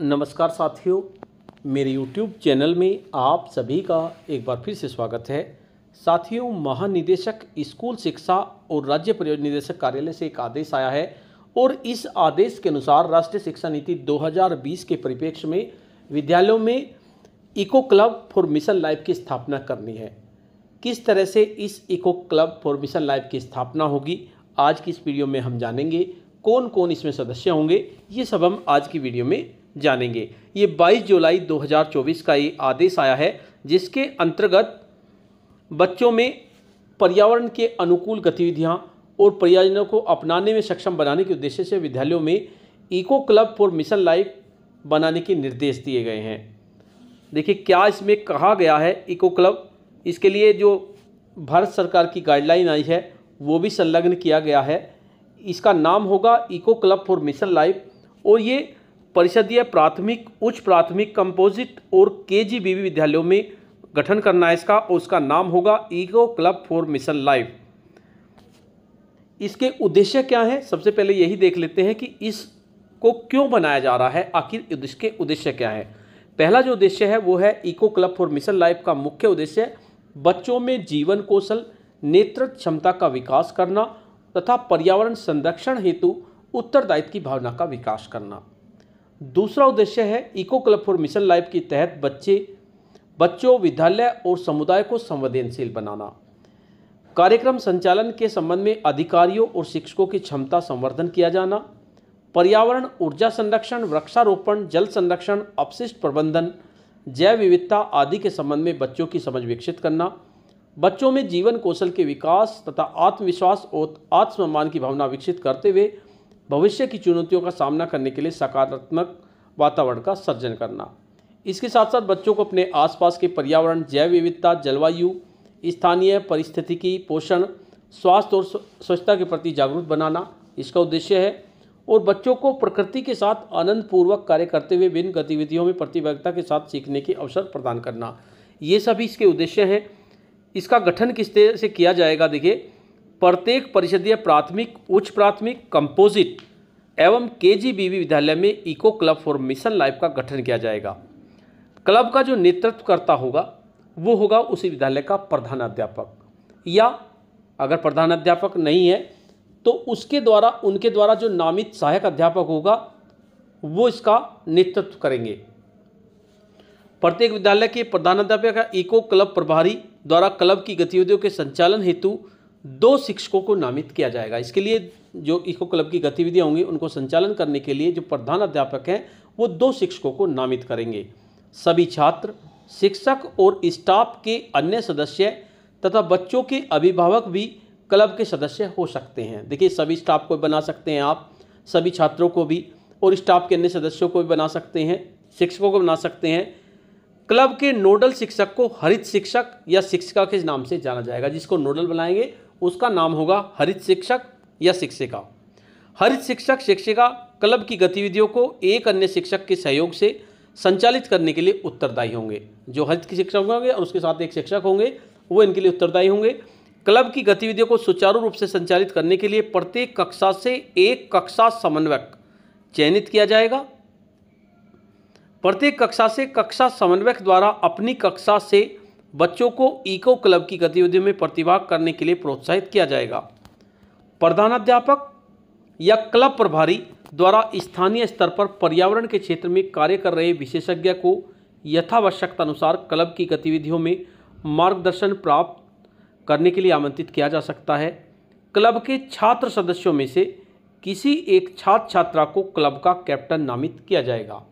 नमस्कार साथियों मेरे YouTube चैनल में आप सभी का एक बार फिर से स्वागत है साथियों महानिदेशक स्कूल शिक्षा और राज्य परियोजना निदेशक कार्यालय से एक आदेश आया है और इस आदेश के अनुसार राष्ट्रीय शिक्षा नीति 2020 के परिप्रेक्ष्य में विद्यालयों में eco club for mission life की स्थापना करनी है किस तरह से इस eco club for mission life की स्थापना होगी आज की इस वीडियो में हम जानेंगे कौन कौन इसमें सदस्य होंगे ये सब हम आज की वीडियो में जानेंगे ये 22 जुलाई 2024 का ये आदेश आया है जिसके अंतर्गत बच्चों में पर्यावरण के अनुकूल गतिविधियाँ और परियोजनाओं को अपनाने में सक्षम बनाने के उद्देश्य से विद्यालयों में eco club for mission life बनाने के निर्देश दिए गए हैं देखिए क्या इसमें कहा गया है इको क्लब इसके लिए जो भारत सरकार की गाइडलाइन आई है वो भी संलग्न किया गया है इसका नाम होगा eco club for mission life और ये परिषदीय प्राथमिक उच्च प्राथमिक कंपोजिट और के विद्यालयों में गठन करना है इसका और उसका नाम होगा eco club for mission life इसके उद्देश्य क्या है सबसे पहले यही देख लेते हैं कि इसको क्यों बनाया जा रहा है आखिर इसके उद्देश्य क्या है पहला जो उद्देश्य है वो है eco club for mission life का मुख्य उद्देश्य बच्चों में जीवन कौशल नेतृत्व क्षमता का विकास करना तथा पर्यावरण संरक्षण हेतु उत्तरदायित्व की भावना का विकास करना दूसरा उद्देश्य है eco club for mission life के तहत बच्चे बच्चों विद्यालय और समुदाय को संवेदनशील बनाना कार्यक्रम संचालन के संबंध में अधिकारियों और शिक्षकों की क्षमता संवर्धन किया जाना पर्यावरण ऊर्जा संरक्षण वृक्षारोपण जल संरक्षण अपशिष्ट प्रबंधन जैव विविधता आदि के संबंध में बच्चों की समझ विकसित करना बच्चों में जीवन कौशल के विकास तथा आत्मविश्वास और आत्मसम्मान की भावना विकसित करते हुए भविष्य की चुनौतियों का सामना करने के लिए सकारात्मक वातावरण का सर्जन करना इसके साथ साथ बच्चों को अपने आसपास के पर्यावरण जैव विविधता जलवायु स्थानीय परिस्थितिकी पोषण स्वास्थ्य और स्वच्छता के प्रति जागरूक बनाना इसका उद्देश्य है और बच्चों को प्रकृति के साथ आनंदपूर्वक कार्य करते हुए विभिन्न गतिविधियों में प्रतिबद्धता के साथ सीखने के अवसर प्रदान करना ये सभी इसके उद्देश्य हैं इसका गठन किस तरह से किया जाएगा देखिए प्रत्येक परिषदीय प्राथमिक उच्च प्राथमिक कंपोजिट एवं के जी विद्यालय में eco club for mission life का गठन किया जाएगा क्लब का जो नेतृत्व करता होगा वो होगा उसी विद्यालय का प्रधानाध्यापक या अगर प्रधानाध्यापक नहीं है तो उसके द्वारा उनके द्वारा जो नामित सहायक अध्यापक होगा वो इसका नेतृत्व करेंगे प्रत्येक विद्यालय के प्रधानाध्यापक इको क्लब प्रभारी द्वारा क्लब की गतिविधियों के संचालन हेतु दो शिक्षकों को नामित किया जाएगा इसके लिए जो इको क्लब की गतिविधियाँ होंगी उनको संचालन करने के लिए जो प्रधान अध्यापक हैं वो दो शिक्षकों को नामित करेंगे सभी छात्र शिक्षक और स्टाफ के अन्य सदस्य तथा बच्चों के अभिभावक भी क्लब के सदस्य हो सकते हैं देखिए सभी स्टाफ को बना सकते हैं आप सभी छात्रों को भी और स्टाफ के अन्य सदस्यों को भी बना सकते हैं शिक्षकों को बना सकते हैं क्लब के नोडल शिक्षक को हरित शिक्षक या शिक्षिका के नाम से जाना जाएगा जिसको नोडल बनाएंगे उसका नाम होगा हरित शिक्षक या शिक्षिका हरित शिक्षक शिक्षिका क्लब की गतिविधियों को एक अन्य शिक्षक के सहयोग से संचालित करने के लिए उत्तरदायी होंगे जो हरित के शिक्षक होंगे और उसके साथ एक शिक्षक होंगे वो इनके लिए उत्तरदायी होंगे क्लब की गतिविधियों को सुचारू रूप से संचालित करने के लिए प्रत्येक कक्षा से एक कक्षा समन्वयक चयनित किया जाएगा प्रत्येक कक्षा से कक्षा समन्वयक द्वारा अपनी कक्षा से बच्चों को इको क्लब की गतिविधियों में प्रतिभाग करने के लिए प्रोत्साहित किया जाएगा प्रधानाध्यापक या क्लब प्रभारी द्वारा स्थानीय स्तर पर पर्यावरण के क्षेत्र में कार्य कर रहे विशेषज्ञ को यथावश्यकता अनुसार क्लब की गतिविधियों में मार्गदर्शन प्राप्त करने के लिए आमंत्रित किया जा सकता है क्लब के छात्र सदस्यों में से किसी एक छात्र छात्रा को क्लब का कैप्टन नामित किया जाएगा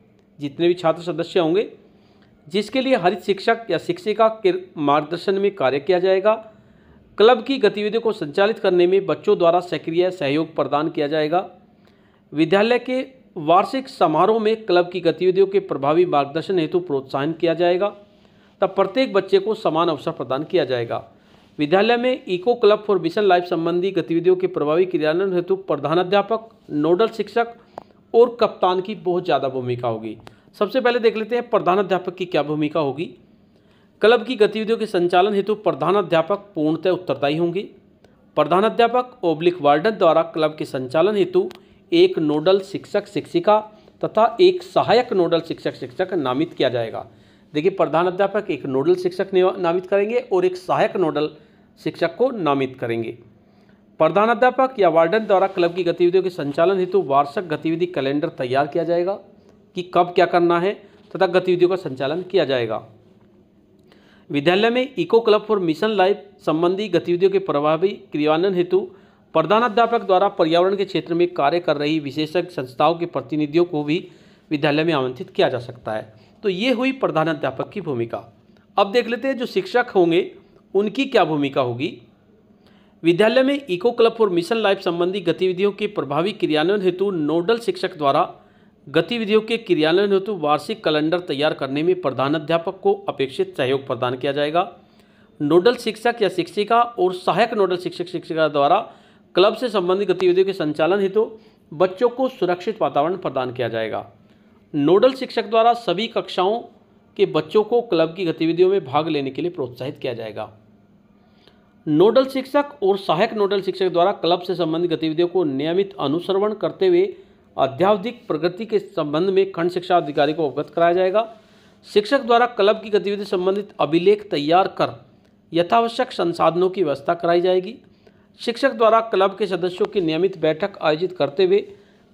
जितने भी छात्र सदस्य होंगे जिसके लिए हरित शिक्षक या शिक्षिका के मार्गदर्शन में कार्य किया जाएगा क्लब की गतिविधियों को संचालित करने में बच्चों द्वारा सक्रिय सहयोग प्रदान किया जाएगा विद्यालय के वार्षिक समारोह में क्लब की गतिविधियों के प्रभावी मार्गदर्शन हेतु प्रोत्साहन किया जाएगा तब प्रत्येक बच्चे को समान अवसर प्रदान किया जाएगा विद्यालय में eco club for mission life संबंधी गतिविधियों के प्रभावी क्रियान्वयन हेतु प्रधानाध्यापक नोडल शिक्षक और कप्तान की बहुत ज़्यादा भूमिका होगी सबसे पहले देख लेते हैं प्रधानाध्यापक की क्या भूमिका होगी क्लब की गतिविधियों के संचालन हेतु प्रधानाध्यापक पूर्णतः उत्तरदायी होंगे प्रधानाध्यापक ओब्लिक वार्डन द्वारा क्लब के संचालन हेतु एक नोडल शिक्षक शिक्षिका तथा एक सहायक नोडल शिक्षक शिक्षक नामित किया जाएगा देखिए प्रधानाध्यापक एक नोडल शिक्षक नामित करेंगे और एक सहायक नोडल शिक्षक को नामित करेंगे प्रधानाध्यापक या वार्डन द्वारा क्लब की गतिविधियों के संचालन हेतु वार्षिक गतिविधि कैलेंडर तैयार किया जाएगा कि कब क्या करना है तथा गतिविधियों का संचालन किया जाएगा विद्यालय में eco club for mission life संबंधी गतिविधियों के प्रभावी क्रियान्वयन हेतु प्रधानाध्यापक द्वारा पर्यावरण के क्षेत्र में कार्य कर रही विशेषज्ञ संस्थाओं के प्रतिनिधियों को भी विद्यालय में आमंत्रित किया जा सकता है तो ये हुई प्रधानाध्यापक की भूमिका अब देख लेते हैं जो शिक्षक होंगे उनकी क्या भूमिका होगी विद्यालय में eco club for mission life संबंधी गतिविधियों के प्रभावी क्रियान्वयन हेतु नोडल शिक्षक द्वारा गतिविधियों के क्रियान्वयन हेतु वार्षिक कैलेंडर तैयार करने में प्रधानाध्यापक को अपेक्षित सहयोग प्रदान किया जाएगा नोडल शिक्षक या शिक्षिका और सहायक नोडल शिक्षक शिक्षिका द्वारा क्लब से संबंधित गतिविधियों के संचालन हेतु बच्चों को सुरक्षित वातावरण प्रदान किया जाएगा नोडल शिक्षक द्वारा सभी कक्षाओं के बच्चों को क्लब की गतिविधियों में भाग लेने के लिए प्रोत्साहित किया जाएगा नोडल शिक्षक और सहायक नोडल शिक्षक द्वारा क्लब से संबंधित गतिविधियों को नियमित अनुसरण करते हुए अध्यावधिक प्रगति के संबंध में खंड शिक्षा अधिकारी को अवगत कराया जाएगा शिक्षक द्वारा क्लब की गतिविधि संबंधित अभिलेख तैयार कर यथावश्यक संसाधनों की व्यवस्था कराई जाएगी शिक्षक द्वारा क्लब के सदस्यों की नियमित बैठक आयोजित करते हुए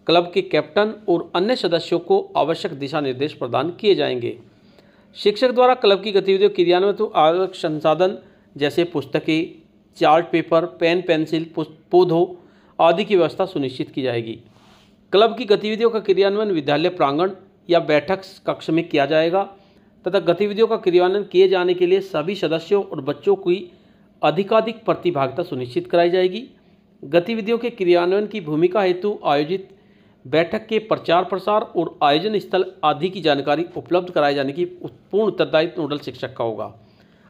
क्लब के कैप्टन और अन्य सदस्यों को आवश्यक दिशा निर्देश प्रदान किए जाएंगे शिक्षक द्वारा क्लब की गतिविधियों क्रियान्वित आवश्यक संसाधन जैसे पुस्तकें चार्ट पेपर पेन पेंसिल पौधों आदि की व्यवस्था सुनिश्चित की जाएगी क्लब की गतिविधियों का क्रियान्वयन विद्यालय प्रांगण या बैठक कक्ष में किया जाएगा तथा गतिविधियों का क्रियान्वयन किए जाने के लिए सभी सदस्यों और बच्चों की अधिकाधिक प्रतिभागिता सुनिश्चित कराई जाएगी गतिविधियों के क्रियान्वयन की भूमिका हेतु आयोजित बैठक के प्रचार प्रसार और आयोजन स्थल आदि की जानकारी उपलब्ध कराए जाने की पूर्ण उत्तरदायित्व नोडल शिक्षक का होगा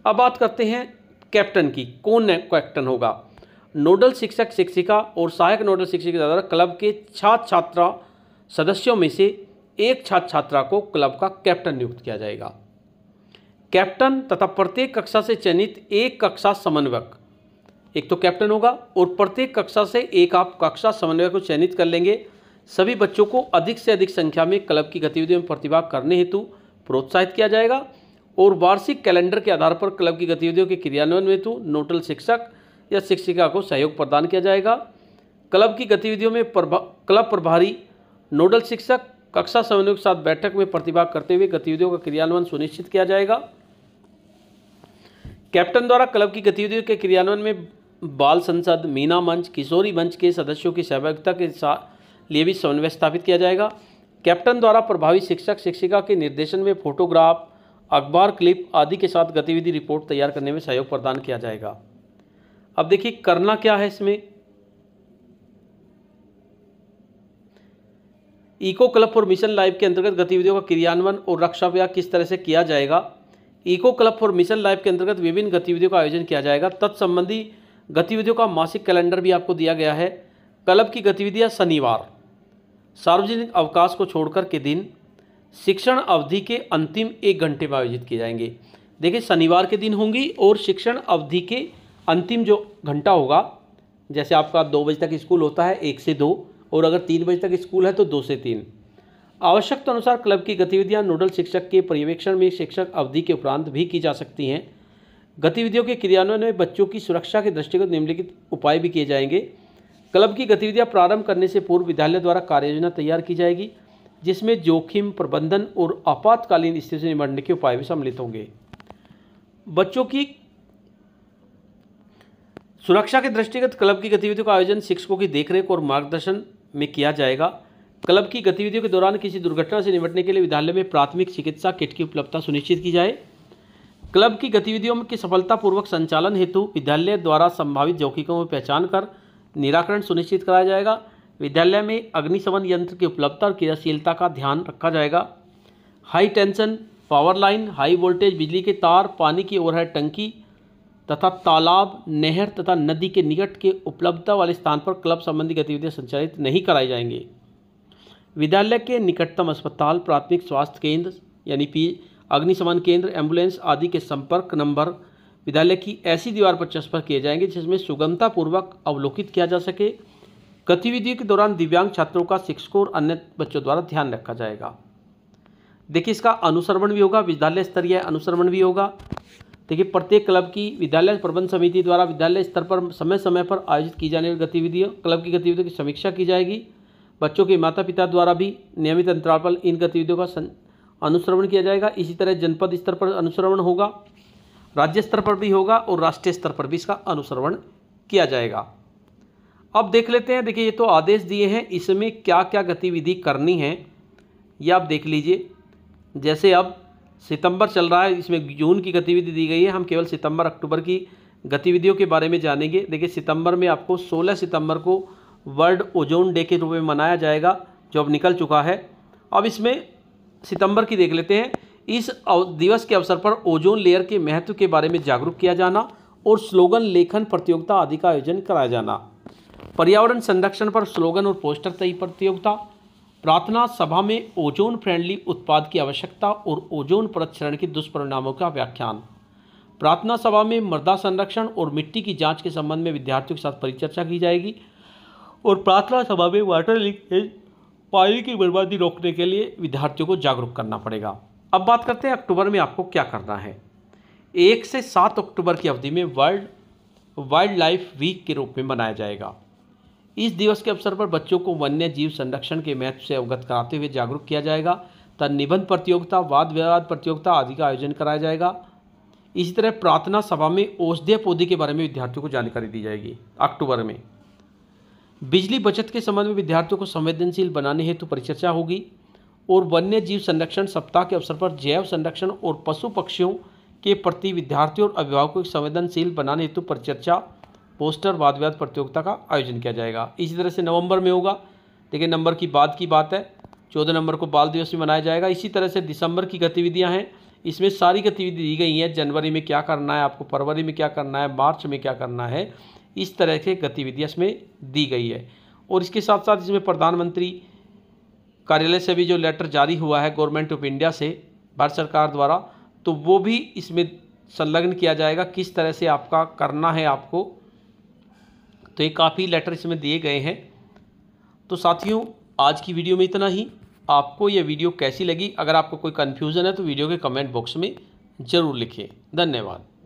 अब बात करते हैं कैप्टन की कौन कैप्टन होगा नोडल शिक्षक शिक्षिका और सहायक नोडल के द्वारा क्लब के छात्र छात्रा सदस्यों में से एक छात्र छात्रा को क्लब का कैप्टन नियुक्त किया जाएगा कैप्टन तथा प्रत्येक कक्षा से चयनित एक कक्षा समन्वयक एक तो कैप्टन होगा और प्रत्येक कक्षा से एक आप कक्षा समन्वयक को चयनित कर लेंगे सभी बच्चों को अधिक से अधिक संख्या में क्लब की गतिविधियों में प्रतिभाग करने हेतु प्रोत्साहित किया जाएगा और वार्षिक कैलेंडर के आधार पर क्लब की गतिविधियों के क्रियान्वयन हेतु नोटल शिक्षक या शिक्षिका को सहयोग प्रदान किया जाएगा क्लब की गतिविधियों में प्रभा क्लब प्रभारी नोडल शिक्षक कक्षा समन्वय के साथ बैठक में प्रतिभाग करते हुए गतिविधियों का क्रियान्वयन सुनिश्चित किया जाएगा कैप्टन द्वारा क्लब की गतिविधियों के क्रियान्वयन में बाल संसद मीना मंच किशोरी मंच के सदस्यों की सहभागिता के साथ लिए भी समन्वय स्थापित किया जाएगा कैप्टन द्वारा प्रभावी शिक्षक शिक्षिका के निर्देशन में फोटोग्राफ अखबार क्लिप आदि के साथ गतिविधि रिपोर्ट तैयार करने में सहयोग प्रदान किया जाएगा अब देखिए करना क्या है इसमें eco club for mission life के अंतर्गत गतिविधियों का क्रियान्वयन और रक्षा व्याप किस तरह से किया जाएगा eco club for mission life के अंतर्गत विभिन्न गतिविधियों का आयोजन किया जाएगा तत्संबंधी गतिविधियों का मासिक कैलेंडर भी आपको दिया गया है क्लब की गतिविधियाँ शनिवार सार्वजनिक अवकाश को छोड़कर के दिन शिक्षण अवधि के अंतिम एक घंटे में आयोजित किए जाएंगे देखिए शनिवार के दिन होंगी और शिक्षण अवधि के अंतिम जो घंटा होगा जैसे आपका दो बजे तक स्कूल होता है एक से दो और अगर तीन बजे तक स्कूल है तो दो से तीन आवश्यकता अनुसार क्लब की गतिविधियां नोडल शिक्षक के पर्यवेक्षण में शिक्षक अवधि के उपरांत भी की जा सकती हैं गतिविधियों के क्रियान्वयन में बच्चों की सुरक्षा के दृष्टिगत निम्नलिखित उपाय भी किए जाएंगे क्लब की गतिविधियां प्रारंभ करने से पूर्व विद्यालय द्वारा कार्ययोजना तैयार की जाएगी जिसमें जोखिम प्रबंधन और आपातकालीन स्थिति से निपटने के उपाय भी सम्मिलित होंगे बच्चों की सुरक्षा के दृष्टिगत क्लब की गतिविधियों का आयोजन शिक्षकों की देखरेख और मार्गदर्शन में किया जाएगा क्लब की गतिविधियों के दौरान किसी दुर्घटना से निपटने के लिए विद्यालय में प्राथमिक चिकित्सा किट की उपलब्धता सुनिश्चित की जाए क्लब की गतिविधियों के सफलतापूर्वक संचालन हेतु विद्यालय द्वारा संभावित जोखिमों की पहचान कर निराकरण सुनिश्चित कराया जाएगा विद्यालय में अग्निशमन यंत्र की उपलब्धता और क्रियाशीलता का ध्यान रखा जाएगा high tension power line high voltage बिजली के तार पानी की ओवरहेड टंकी तथा तालाब नहर तथा नदी के निकट के उपलब्धता वाले स्थान पर क्लब संबंधी गतिविधियां संचालित नहीं कराई जाएंगी विद्यालय के निकटतम अस्पताल प्राथमिक स्वास्थ्य केंद्र यानी पी अग्निशमन केंद्र एम्बुलेंस आदि के संपर्क नंबर विद्यालय की ऐसी दीवार पर चस्पर किए जाएंगे जिसमें सुगमतापूर्वक अवलोकित किया जा सके गतिविधि के दौरान दिव्यांग छात्रों का शिक्षकों और अन्य बच्चों द्वारा ध्यान रखा जाएगा देखिए इसका अनुसरण भी होगा विद्यालय स्तरीय अनुसरण भी होगा देखिए प्रत्येक क्लब की विद्यालय प्रबंध समिति द्वारा विद्यालय स्तर पर समय समय पर आयोजित की जाने वाली गतिविधियों क्लब की गतिविधियों की समीक्षा की जाएगी बच्चों के माता पिता द्वारा भी नियमित अंतराल पर इन गतिविधियों का अनुश्रवण किया जाएगा इसी तरह जनपद स्तर पर अनुश्रवण होगा राज्य स्तर पर भी होगा और राष्ट्रीय स्तर पर भी इसका अनुश्रवण किया जाएगा अब देख लेते हैं देखिए ये तो आदेश दिए हैं इसमें क्या क्या गतिविधि करनी है ये आप देख लीजिए जैसे अब सितंबर चल रहा है इसमें जून की गतिविधि दी गई है हम केवल सितंबर अक्टूबर की गतिविधियों के बारे में जानेंगे देखिए सितंबर में आपको 16 सितंबर को वर्ल्ड ओजोन डे के रूप में मनाया जाएगा जो अब निकल चुका है अब इसमें सितंबर की देख लेते हैं इस दिवस के अवसर पर ओजोन लेयर के महत्व के बारे में जागरूक किया जाना और स्लोगन लेखन प्रतियोगिता आदि का आयोजन कराया जाना पर्यावरण संरक्षण पर स्लोगन और पोस्टर तय प्रतियोगिता प्रार्थना सभा में ओजोन फ्रेंडली उत्पाद की आवश्यकता और ओजोन परत के दुष्परिणामों का व्याख्यान प्रार्थना सभा में मृदा संरक्षण और मिट्टी की जांच के संबंध में विद्यार्थियों के साथ परिचर्चा की जाएगी और प्रार्थना सभा में वाटर लीकेज पानी की बर्बादी रोकने के लिए विद्यार्थियों को जागरूक करना पड़ेगा अब बात करते हैं अक्टूबर में आपको क्या करना है एक से सात अक्टूबर की अवधि में वर्ल्ड वाइल्ड लाइफ वीक के रूप में मनाया जाएगा इस दिवस के अवसर पर बच्चों को वन्य जीव संरक्षण के महत्व से अवगत कराते हुए जागरूक किया जाएगा तथा निबंध प्रतियोगिता वाद विवाद प्रतियोगिता आदि का आयोजन कराया जाएगा इसी तरह प्रार्थना सभा में औषधीय पौधे के बारे में विद्यार्थियों को जानकारी दी जाएगी अक्टूबर में बिजली बचत के संबंध में विद्यार्थियों को संवेदनशील बनाने हेतु परिचर्चा होगी और वन्य जीव संरक्षण सप्ताह के अवसर पर जैव संरक्षण और पशु पक्षियों के प्रति विद्यार्थियों और अभिभावकों को संवेदनशील बनाने हेतु परिचर्चा पोस्टर वाद विवाद प्रतियोगिता का आयोजन किया जाएगा इसी तरह से नवंबर में होगा देखिए नंबर की बात की बात है चौदह नंबर को बाल दिवस भी मनाया जाएगा इसी तरह से दिसंबर की गतिविधियाँ हैं इसमें सारी गतिविधि दी गई हैं जनवरी में क्या करना है आपको फरवरी में क्या करना है मार्च में क्या करना है इस तरह से गतिविधियाँ इसमें दी गई है और इसके साथ साथ इसमें प्रधानमंत्री कार्यालय से भी जो लेटर जारी हुआ है गवर्नमेंट ऑफ इंडिया से भारत सरकार द्वारा तो वो भी इसमें संलग्न किया जाएगा किस तरह से आपका करना है आपको तो ये काफ़ी लेटर इसमें दिए गए हैं तो साथियों आज की वीडियो में इतना ही आपको यह वीडियो कैसी लगी अगर आपको कोई कन्फ्यूज़न है तो वीडियो के कमेंट बॉक्स में ज़रूर लिखिए धन्यवाद